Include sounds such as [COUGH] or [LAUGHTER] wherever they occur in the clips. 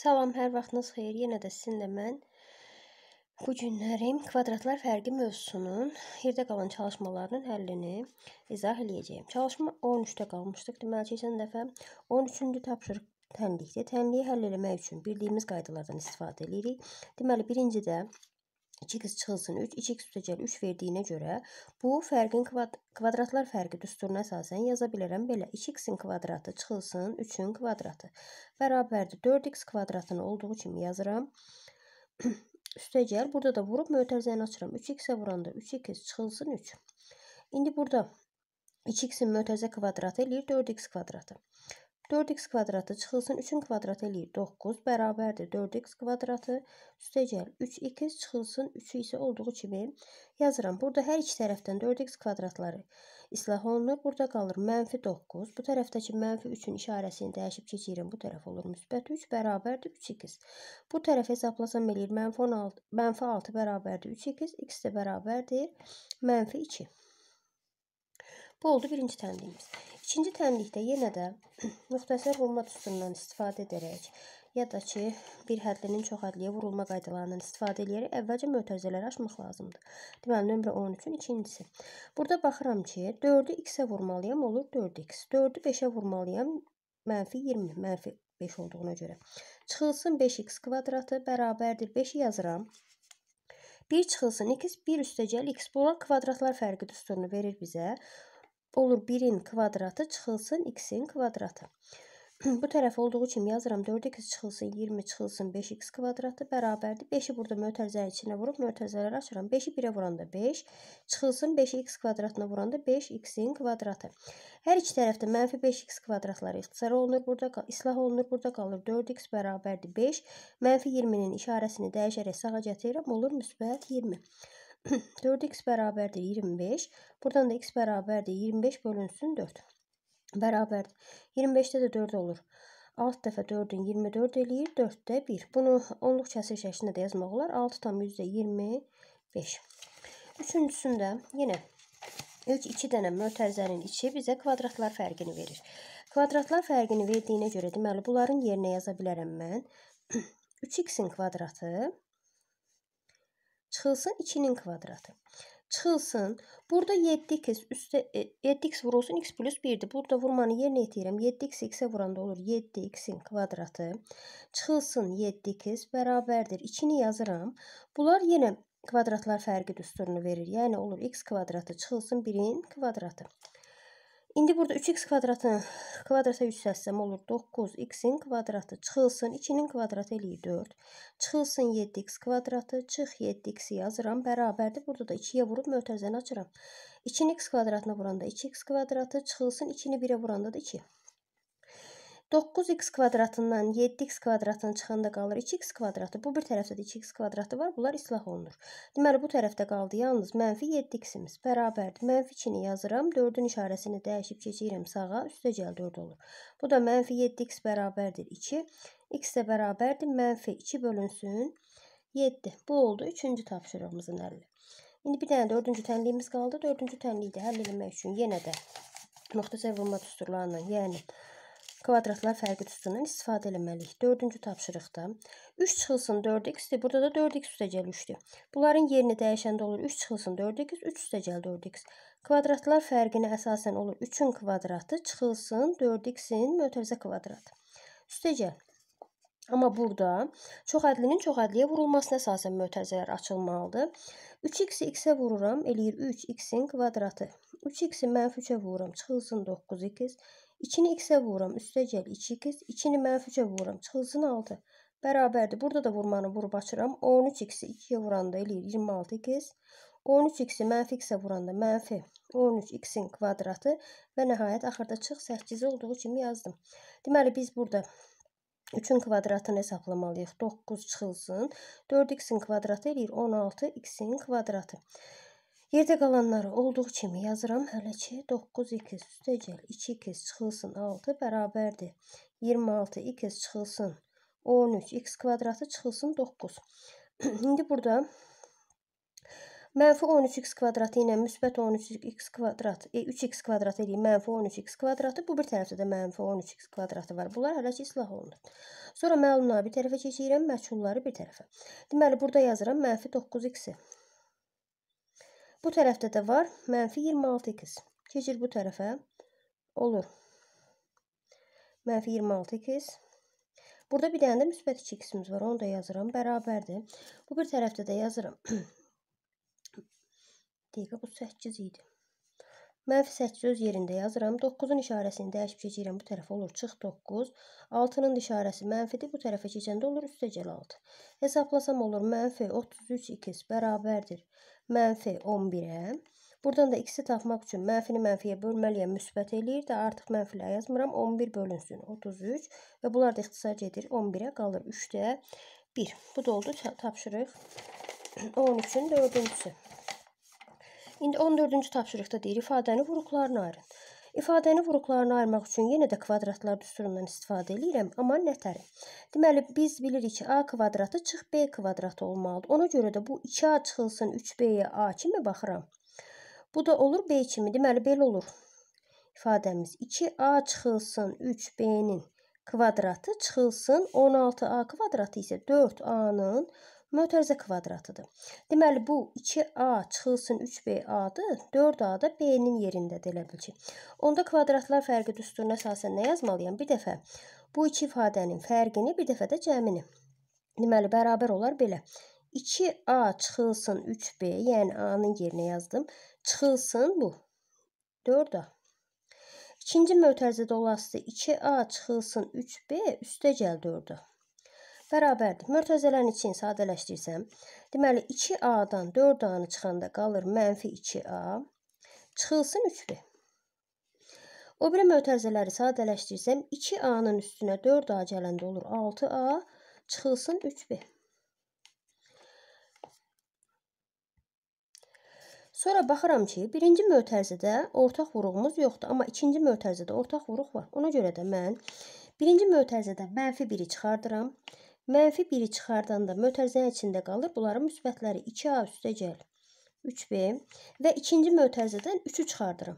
Salam, hər vaxtınız xeyir. Yenə də sizinlə mən bu günlərim kvadratlar fərqi mövzusunun yerdə qalan çalışmalarının həllini izah eləyəcəyim. Çalışma 13-də qalmışdıq. Deməli, keçən dəfə 13-cü tapşırıq tənlikdir. Tənliyi həll eləmək üçün bildiyimiz qaydalardan istifadə edirik. Deməli, birinci də 2x çıxılsın 3, 2x üstəcəl 3 verdiyinə görə bu fərqin kvadratlar fərqi düsturuna əsasən yaza bilərəm belə. 2x-in kvadratı çıxılsın 3-ün kvadratı. Bərabərdir 4x kvadratını olduğu kimi yazıram. [CLEARS THROAT] üstəcəl burada da vurub mötərizəni açıram. 3x-ə vuranda 3x çıxılsın 3. İndi burada 2x-in mötərizə kvadratı eləyir 4x kvadratı. 4x kvadratı çıxılsın 3-ün kvadratı eləyir 9 bərabərdir 4x kvadratı üstəgəl 3x çıxılsın 3-ü isə olduğu kimi yazıram. Burada hər iki tərəfdən 4x kvadratları islah olunur. Burada qalır mənfi 9. Bu tərəfdəki mənfi 3-ün işarəsini dəyişib keçirim. Bu tərəf olur müsbət 3 bərabərdir 3x. Bu tərəf hesablasam eləyir mənfi 16, mənfi 6 bərabərdir 3x, x də bərabərdir mənfi 2. Bu oldu birinci tənliyimiz. İkinci tənlikdə yenə də [CLEARS THROAT] müxtəsər vurma düsturundan istifadə edərək ya da ki, bir hədlinin çox hədliyə vurulma qaydalarından istifadə edərək əvvəlcə mötərizələri aşmaq lazımdır. Deməli, nömrə 13-ün ikincisi. Burada baxıram ki, 4-ü x-ə vurmalıyam, olur 4x. 4-ü 5-ə vurmalıyam, mənfi 20, mənfi 5 olduğuna görə. Çıxılsın 5x kvadratı bərabərdir 5-i yazıram. 1 çıxılsın 2, 1 üstəcəl x. Bu olan kvadratlar fərqi düsturunu verir bizə. Olur 1-in kvadratı çıxılsın x-in kvadratı. [CLEARS THROAT] Bu tərəf olduğu kimi yazıram 4x çıxılsın 20 çıxılsın 5x kvadratı bərabərdir. 5-i burada mötərizənin içinə vurub mötərizələri açıram. 5-i 1-ə vuranda 5, çıxılsın 5-i x kvadratına vuranda 5x-in kvadratı. Hər iki tərəfdə mənfi 5x kvadratları ixtisar olunur. Burada islah olunur. Burada qalır 4x bərabərdir 5. Mənfi 20-nin işarəsini dəyişərək sağa gətirirəm. Olur müsbət 20. 4x bərabərdir 25. Buradan da x bərabərdir 25 bölünsün 4. Bərabərdir. 25-də də 4 olur. 6 dəfə 4-ün 24 eləyir, 4-də 1. Bunu onluq kəsir şəklində də yazmaq olar. 6 tam %25. Üçüncüsündə yenə 3 2 dənə mötərizənin içi bizə kvadratlar fərqini verir. Kvadratlar fərqini verdiyinə görə deməli bunların yerinə yaza bilərəm mən. 3x-in [CLEARS THROAT] kvadratı Çıxılsın 2-nin kvadratı. Çıxılsın. Burada 7x üstə 7x vurulsun x plus 1-dir. Burada vurmanı yerinə yetirəm. 7x x-ə vuranda olur 7x-in kvadratı. Çıxılsın 7x bərabərdir. 2-ni yazıram. Bunlar yenə kvadratlar fərqi düsturunu verir. Yəni olur x kvadratı çıxılsın 1-in kvadratı. İndi burada 3x kvadratını kvadrata 3 səssəm olur 9x-in kvadratı çıxılsın 2-nin kvadratı eləyir 4. Çıxılsın 7x kvadratı, çıx 7x-i yazıram. Bərabərdir. Burada da 2-yə vurub mötərizəni açıram. 2-nin x kvadratına vuranda 2x kvadratı, çıxılsın 2-ni 1-ə vuranda da 2. 9x kvadratından 7x kvadratına çıxanda qalır 2x kvadratı. Bu bir tərəfdə də 2x kvadratı var. Bunlar islah olunur. Deməli, bu tərəfdə qaldı yalnız mənfi 7x-imiz bərabərdir. Mənfi 2-ni yazıram. 4-ün işarəsini dəyişib keçirəm sağa. Üstə gəl 4 olur. Bu da mənfi 7x bərabərdir 2. x də bərabərdir. Mənfi 2 bölünsün 7. Bu oldu üçüncü tapşırığımızın həlli. İndi bir dənə dördüncü tənliyimiz qaldı. Dördüncü tənliyi də həll eləmək üçün yenə də müxtəsər vurma düsturlarla, yəni kvadratlar fərqi üstündən istifadə eləməliyik. Dördüncü tapşırıqda 3 çıxılsın 4x-dir. Burada da 4x üstə gəl 3-dür. Bunların yerini dəyişəndə olur 3 çıxılsın 4x, 3 üstə gəl 4x. Kvadratlar fərqinə əsasən olur 3-ün kvadratı çıxılsın 4x-in mötərizə kvadratı. Üstə gəl. Amma burada çox ədlinin çox ədliyə vurulmasına əsasən mötərizələr açılmalıdır. 3x-i x-ə vururam, eləyir 3x-in kvadratı. 3x-i mənfi 3-ə vururam, çıxılsın 9x. 2-ni x-ə vururam, üstəgəl 2x, 2-ni mənficə vururam, çıxılsın 6. Bərabərdir. Burada da vurmanı vurub açıram. 13x-i 2-yə vuranda eləyir 26x. 13x-i mənfi x-ə vuranda mənfi 13x-in kvadratı və nəhayət axırda çıx 8 olduğu kimi yazdım. Deməli, biz burada 3-ün kvadratını hesablamalıyıq. 9 çıxılsın. 4x-in kvadratı eləyir 16x-in kvadratı. Yerdə qalanları olduğu kimi yazıram. Hələ ki 9 2 üstəgəl 2 2 çıxılsın 6 bərabərdir. 26 2 çıxılsın 13 x kvadratı çıxılsın 9. [CLEARS THROAT] İndi burada mənfi 13x kvadratı ilə müsbət 13x kvadrat, e, 3x kvadrat eləyir mənfi 13x kvadratı. Bu bir tərəfdə də mənfi 13x kvadratı var. Bunlar hələ ki islah olunur. Sonra məlumları bir tərəfə keçirəm, məçhulları bir tərəfə. Deməli, burada yazıram mənfi 9x-i. Bu tərəfdə də var. Mənfi 26x. Keçir bu tərəfə. Olur. Mənfi 26x. Burada bir dənə də müsbət 2x-imiz var. Onu da yazıram. Bərabərdir. Bu bir tərəfdə də yazıram. [CLEARS THROAT] Deyiqə bu 8 idi. Mənfi 8 öz yerində yazıram. 9-un işarəsini dəyişib keçirəm. Bu tərəfə olur. Çıx 9. 6-nın işarəsi mənfidir. Bu tərəfə keçəndə olur. Üstə gəl 6. Hesablasam olur. Mənfi 33x bərabərdir mənfi 11-ə. Buradan da x-i tapmaq üçün mənfini mənfiyə bölməliyəm, müsbət eləyirdi. Artıq mənfilə yazmıram, 11 bölünsün 33 və bunlar da ixtisar gedir 11-ə, qalır 3-də 1. Bu da oldu, tapşırıq 13-ün 4-cüsü. İndi 14-cü tapşırıqda deyir, ifadəni vuruqlarına ayırın. İfadəni vuruqlarına ayırmaq üçün yenə də kvadratlar düsturundan istifadə edirəm, amma nətəri. Deməli, biz bilirik ki, A kvadratı çıx B kvadratı olmalıdır. Ona görə də bu 2A çıxılsın 3B-yə A kimi baxıram. Bu da olur B kimi. Deməli, belə olur ifadəmiz. 2A çıxılsın 3B-nin kvadratı çıxılsın 16A kvadratı isə 4A-nın mötərizə kvadratıdır. Deməli bu 2a çıxılsın 3b-adır. 4a da b-nin yerindədir elə bil ki. Onda kvadratlar fərqi düsturuna əsasən nə yazmalıyam? Bir dəfə bu iki ifadənin fərqini, bir dəfə də cəmini. Deməli bərabər olar belə. 2a çıxılsın 3b, yəni a-nın yerinə yazdım. Çıxılsın bu 4a. İkinci mötərizədə olası 2a çıxılsın 3b üstə gəl 4a bərabərdir. Mörtəzələrin içini sadələşdirsəm, deməli 2A-dan 4A-nı çıxanda qalır mənfi 2A, çıxılsın 3B. O biri mötərizələri sadələşdirsəm, 2A-nın üstünə 4A gələndə olur 6A, çıxılsın 3B. Sonra baxıram ki, birinci mötərizədə ortaq vuruğumuz yoxdur, amma ikinci mötərizədə ortaq vuruq var. Ona görə də mən birinci mötərizədə mənfi 1-i çıxardıram. Mənfi 1-i çıxardanda mötərizənin içində qalır. Bunların müsbətləri 2A üstə gəl. 3B və ikinci mötərizədən 3-ü çıxardırım.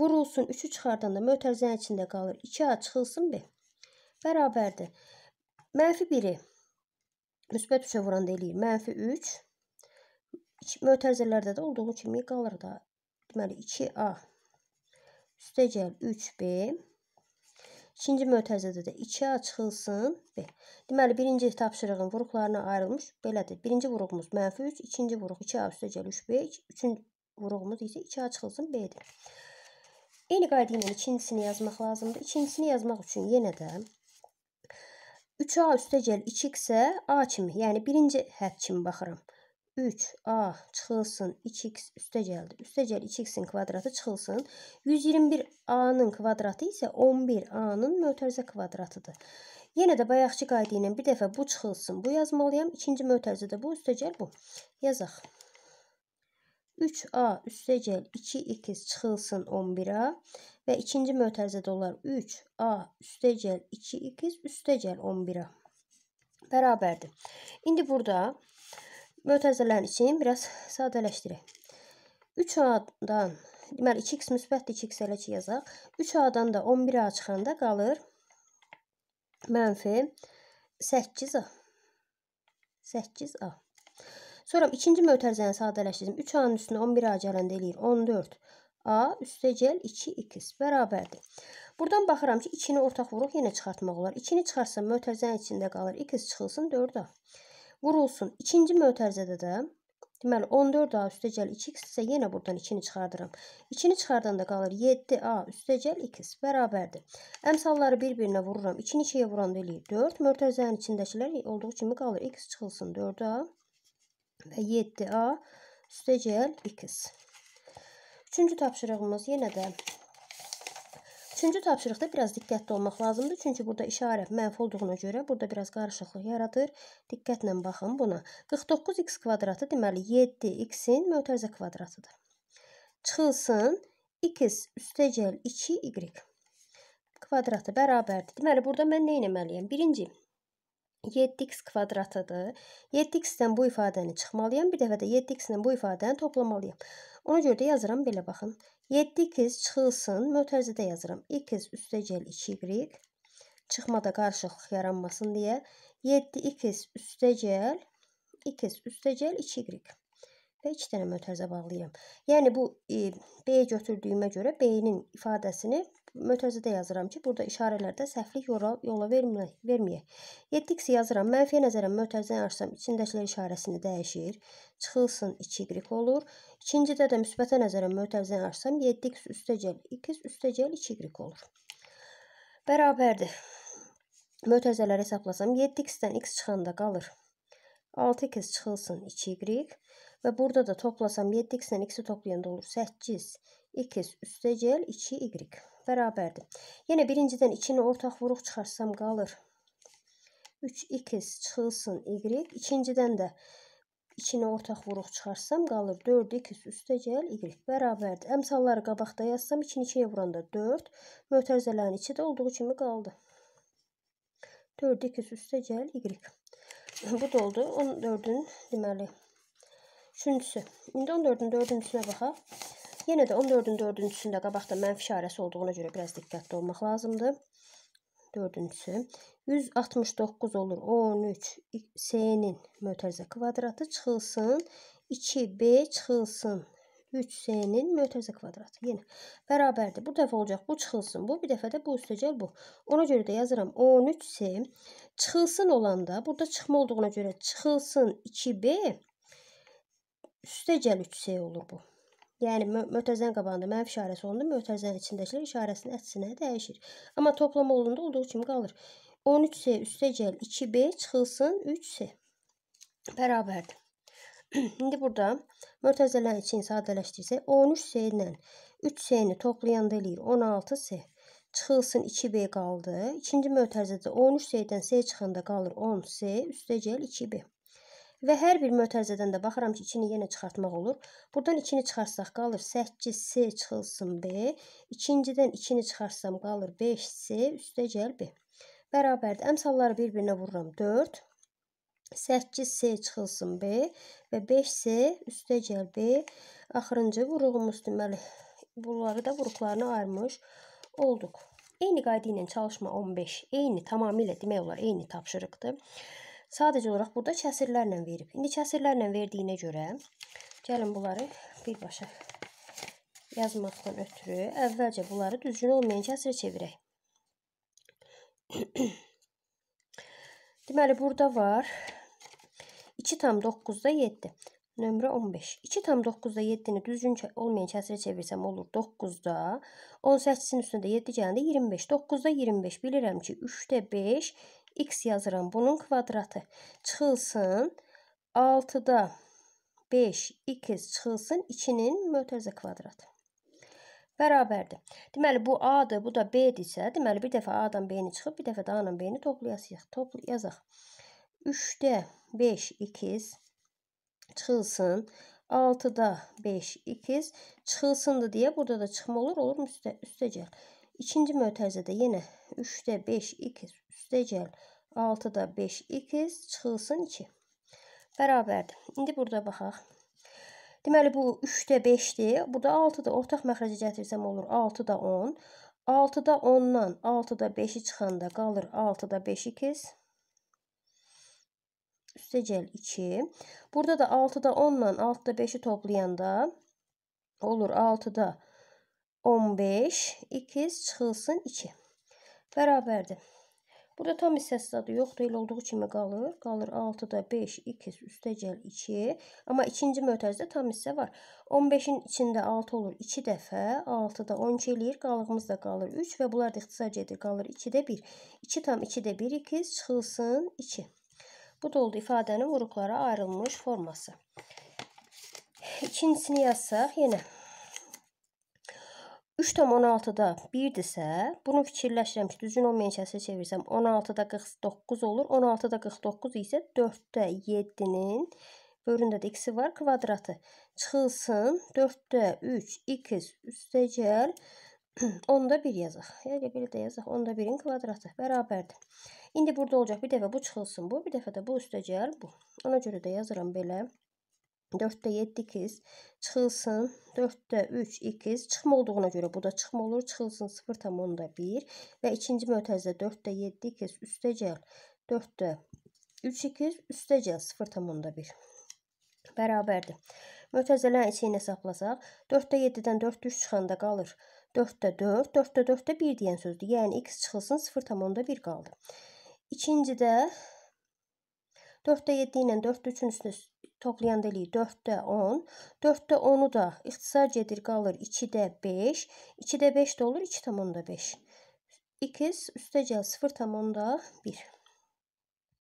Vurulsun 3-ü çıxardanda mötərizənin içində qalır. 2A çıxılsın B. Bərabərdir. Mənfi 1-i müsbət 3-ə vuranda eləyir. Mənfi 3. Mötərizələrdə də olduğu kimi qalır da. Deməli 2A üstə gəl 3B. İkinci mötərizədə də 2 açılsın B. Deməli, birinci tapşırığın vuruqlarına ayrılmış belədir. Birinci vuruğumuz mənfi 3, ikinci vuruq 2A üstə gəl 3B, üçüncü vuruğumuz isə 2A açılsın B-dir. Eyni qayda ilə ikincisini yazmaq lazımdır. İkincisini yazmaq üçün yenə də 3A üstə gəl 2 isə A kimi, yəni birinci hət kimi baxıram. 3a çıxılsın 2x üstə gəldi. Üstə gəl 2x-in kvadratı çıxılsın. 121a-nın kvadratı isə 11a-nın mötərizə kvadratıdır. Yenə də bayaqçı qayda ilə bir dəfə bu çıxılsın. Bu yazmalıyam. İkinci mötərizədə bu üstə gəl bu. Yazaq. 3a üstə gəl 2x çıxılsın 11a və ikinci mötərizədə olar 3a üstə gəl 2x üstə gəl 11a. Bərabərdir. İndi burada Mötəzələrin için biraz sadələşdirək. 3A-dan, deməli 2x müsbətdir, 2x elə ki yazaq. 3A-dan da 11A çıxanda qalır mənfi 8A. 8A. Sonra ikinci mötərizəni sadələşdirdim. 3A-nın üstünə 11A gələndə eləyir 14. A üstə gəl 2x bərabərdir. Buradan baxıram ki, 2-ni ortaq vuruq yenə çıxartmaq olar. 2-ni çıxarsam mötərizənin içində qalır. x çıxılsın 4A vurulsun. İkinci mötərizədə də deməli 14a üstəgəl 2x isə yenə buradan 2-ni çıxardıram. 2-ni çıxardanda qalır 7a üstəgəl 2x bərabərdir. Əmsalları bir-birinə vururam. 2-ni 2-yə vuranda eləyir 4. Mötərizənin içindəkilər olduğu kimi qalır. x çıxılsın 4a və 7a üstəgəl 2x. Üçüncü tapşırığımız yenə də Üçüncü tapşırıqda biraz diqqətli olmaq lazımdır. Çünki burada işarə mənfi olduğuna görə burada biraz qarışıqlıq yaradır. Diqqətlə baxın buna. 49x kvadratı deməli 7x-in mötərizə kvadratıdır. Çıxılsın x üstəcəl 2y kvadratı bərabərdir. Deməli, burada mən nə eləməliyəm? Birinci, 7x kvadratıdır. 7x-dən bu ifadəni çıxmalıyam. Bir dəfə də 7x-dən bu ifadəni toplamalıyam. Ona görə də yazıram belə baxın. 7x çıxılsın, mötərizədə yazıram. x üstəgəl 2y, çıxmada qarışıqlıq yaranmasın deyə. 7x üstəgəl, x üstəgəl 2y və 2 dənə mötərizə bağlayıram. Yəni, bu e, B-yə götürdüyümə görə B-nin ifadəsini mötərizədə yazıram ki, burada işarələrdə səhvlik yola, yola vermək, verməyək. 7x yazıram, mənfiyə nəzərən mötərizəni açsam, içindəkilər işarəsini dəyişir, çıxılsın 2y olur. İkincidə də müsbətə nəzərən mötərizəni açsam, 7x üstəcəl 2x üstəcəl 2y olur. Bərabərdir. Mötərizələri hesablasam, 7x-dən x çıxanda qalır 6x çıxılsın 2y və burada da toplasam 7x-dən x-i toplayanda olur 8 2 üstəcəl 2y bərabərdir. Yenə birincidən 2-ni ortaq vuruq çıxarsam qalır. 3x çıxılsın y. İkincidən də 2-ni ortaq vuruq çıxarsam qalır 4x üstə gəl y bərabərdir. Əmsalları qabaqda yazsam 2-ni 2-yə vuranda 4, mötərizələrin içi də olduğu kimi qaldı. 4x üstə gəl y. Bu da oldu 14-ün deməli. Üçüncüsü. İndi 14-ün dördüncüsünə baxaq. Yenə də 14-ün 4-cüsündə qabaqda mənfi işarəsi olduğuna görə biraz diqqətli olmaq lazımdır. 4-cüsü 169 olur 13 C-nin mötərizə kvadratı çıxılsın 2B çıxılsın 3C-nin mötərizə kvadratı. Yenə bərabərdir. Bu dəfə olacaq bu çıxılsın. Bu bir dəfə də bu üstəgəl bu. Ona görə də yazıram 13C çıxılsın olanda burada çıxma olduğuna görə çıxılsın 2B üstəgəl 3C olur bu. Yəni mötərizənin qabağında mənfi işarəsi olanda mötərizənin içindəkilər işarəsinin əksinə dəyişir. Amma toplama olunda olduğu kimi qalır. 13C üstəgəl 2B çıxılsın 3C. Bərabərdir. [CLEARS THROAT] İndi burada mötərizələrin içini sadələşdirsək 13C ilə 3C-ni toplayanda eləyir 16C. Çıxılsın 2B qaldı. İkinci mötərizədə 13C-dən C çıxanda qalır 10C üstəgəl 2B. Və hər bir mötərizədən də baxıram ki, 2-ni yenə çıxartmaq olur. Burdan 2-ni çıxarsaq qalır 8C çıxılsın B. İkincidən 2-ni çıxarsam qalır 5C üstə gəl B. Bərabərdir. Əmsalları bir-birinə vururam 4. 8C çıxılsın B və 5C üstə gəl B. Axırıncı vuruğumuz deməli bunları da vuruqlarına ayırmış olduq. Eyni qayda ilə çalışma 15 eyni tamamilə demək olar eyni tapşırıqdır. Sadəcə olaraq burada kəsirlərlə verib. İndi kəsirlərlə verdiyinə görə gəlin bunları birbaşa yazmaqdan ötürü əvvəlcə bunları düzgün olmayan kəsirə çevirək. [CLEARS THROAT] Deməli, burada var 2,9-da 7. Nömrə 15. 2,9-da 7-ni düzgün olmayan kəsirə çevirsəm olur 9-da. 18-in üstündə 7 gələndə 25. 9-da 25 bilirəm ki, 3-də 5 x yazıram. Bunun kvadratı çıxılsın. 6-da 5 2 çıxılsın 2-nin mötərizə kvadratı. Bərabərdir. Deməli bu A-dır, bu da B-dirsə, deməli bir dəfə A-dan B-ni çıxıb, bir dəfə də A-dan B-ni toplayasıyıq. Toplayazıq. 3-də 5 2 çıxılsın. 6-da 5 2 çıxılsındır deyə burada da çıxma olur, olur üstə üstə gəl. İkinci mötərizədə yenə 3-də 5 2 üstə gəl. 6 da 5x çıxılsın 2. Bərabərdir. İndi burada baxaq. Deməli, bu 3-də 5-dir. Burada 6-da ortaq məxrəcə gətirsəm olur 6-da 10. 6-da 10-dan 6-da 5-i çıxanda qalır 6-da 5x. Üstə gəl 2. Burada da 6-da 10-dan 6-da 5-i toplayanda olur 6-da 15, 2 çıxılsın 2. Bərabərdir. Burada tam hissəsi zadı yoxdur. Elə olduğu kimi qalır. Qalır 6-da 5, 2 üstəgəl 2. Amma ikinci mötərizdə tam hissə var. 15-in içində 6 olur 2 dəfə. 6-da 12 eləyir. Qalığımız da qalır 3 və bunlar da ixtisar gedir. Qalır 2-də 1. 2 tam 2-də 1, 2 çıxılsın 2. Bu da oldu ifadənin vuruqlara ayrılmış forması. İkincisini yazsaq yenə. 3,16-da 1-dirsə, bunu fikirləşirəm ki, düzgün olmayan şəxsə çevirsəm 16-da 49 olur. 16-da 49 isə 4-də 7-nin bölündə də x-i var kvadratı. Çıxılsın 4-də 3 x üstəgəl 10-da 1 yazaq. Yəni belə də yazaq. 10-da 1-in kvadratı bərabərdir. İndi burada olacaq bir dəfə bu çıxılsın bu, bir dəfə də bu üstəgəl bu. Ona görə də yazıram belə. 4-də 7 ikiz çıxılsın. 4-də 3 ikiz çıxma olduğuna görə bu da çıxma olur. Çıxılsın 0,1 və ikinci mötərizdə 4-də 7 ikiz üstə gəl. 4-də 3 ikiz üstə gəl 0,1 bərabərdir. Mötərizələrin içini hesablasaq, 4-də 7-dən 4 3 çıxanda qalır. 4-də 4, 4-də 4-də 1 deyən sözdür. Yəni x çıxılsın 0,1 qaldı. İkincidə 4-də 7 ilə 4-də 3-ün üstünə toplayan deyilik 4-də 10. 4-də 10-u da ixtisar gedir, qalır 2-də 5. 2-də 5 də olur 2,5. 2 üstə gəl 0,1.